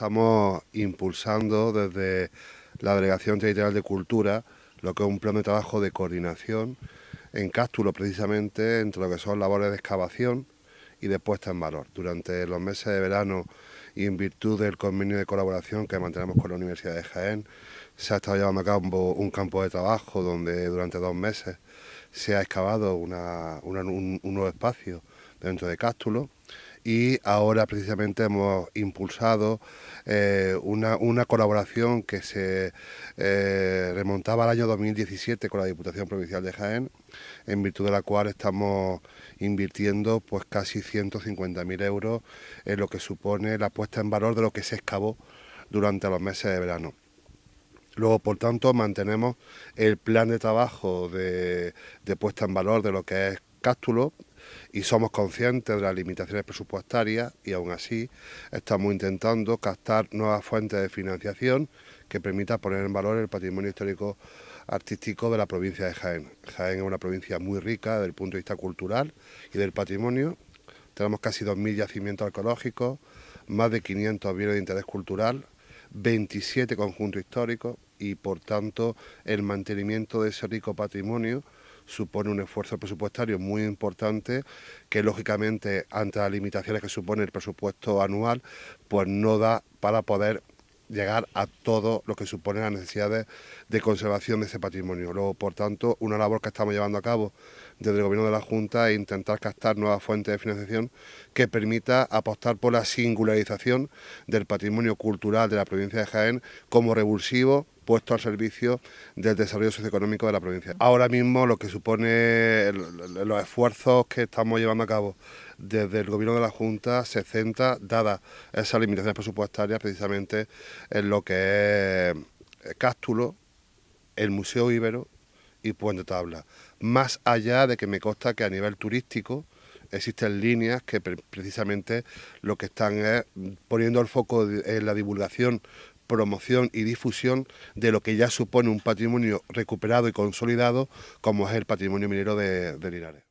estamos impulsando desde la Delegación Territorial de Cultura lo que es un plan de trabajo de coordinación en cástulo precisamente entre lo que son labores de excavación y de puesta en valor. Durante los meses de verano y en virtud del convenio de colaboración que mantenemos con la Universidad de Jaén, se ha estado llevando a cabo un campo de trabajo donde durante dos meses se ha excavado un, un, nuevo espacio dentro de Cástulo y ahora precisamente hemos impulsado eh, una, colaboración que se eh, remontaba al año 2017 con la Diputación Provincial de Jaén, en virtud de la cual estamos invirtiendo pues casi 150.000 euros en lo que supone la puesta en valor de lo que se excavó durante los meses de verano. Luego, por tanto, mantenemos el plan de trabajo de, de puesta en valor de lo que es Cástulo, y somos conscientes de las limitaciones presupuestarias y aún así estamos intentando captar nuevas fuentes de financiación que permita poner en valor el patrimonio histórico artístico de la provincia de Jaén. Jaén es una provincia muy rica desde el punto de vista cultural y del patrimonio. Tenemos casi 2.000 yacimientos arqueológicos, más de 500 bienes de interés cultural, 27 conjuntos históricos y por tanto el mantenimiento de ese rico patrimonio supone un esfuerzo presupuestario muy importante que lógicamente ante las limitaciones que supone el presupuesto anual pues no da para poder llegar a todo lo que supone las necesidades de conservación de ese patrimonio. Luego, por tanto, una labor que estamos llevando a cabo desde el Gobierno de la Junta es intentar captar nuevas fuentes de financiación que permita apostar por la singularización del patrimonio cultural de la provincia de Jaén como revulsivo puesto al servicio del desarrollo socioeconómico de la provincia. Ahora mismo lo que supone los esfuerzos que estamos llevando a cabo desde el gobierno de la Junta se centra, dadas esa limitaciones presupuestaria, precisamente en lo que es eh, Cástulo, el Museo Ibero y Puente Tabla. Más allá de que me consta que a nivel turístico existen líneas que precisamente lo que están poniendo el foco en la divulgación promoción y difusión de lo que ya supone un patrimonio recuperado y consolidado como es el patrimonio minero de, de Linares.